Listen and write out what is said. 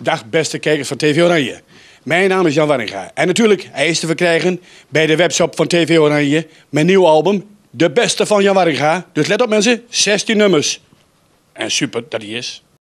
Dag beste kijkers van TV Oranje. Mijn naam is Jan Warringa. En natuurlijk, hij is te verkrijgen bij de webshop van TV Oranje. Mijn nieuw album, De Beste van Jan Warringa. Dus let op mensen, 16 nummers. En super dat hij is.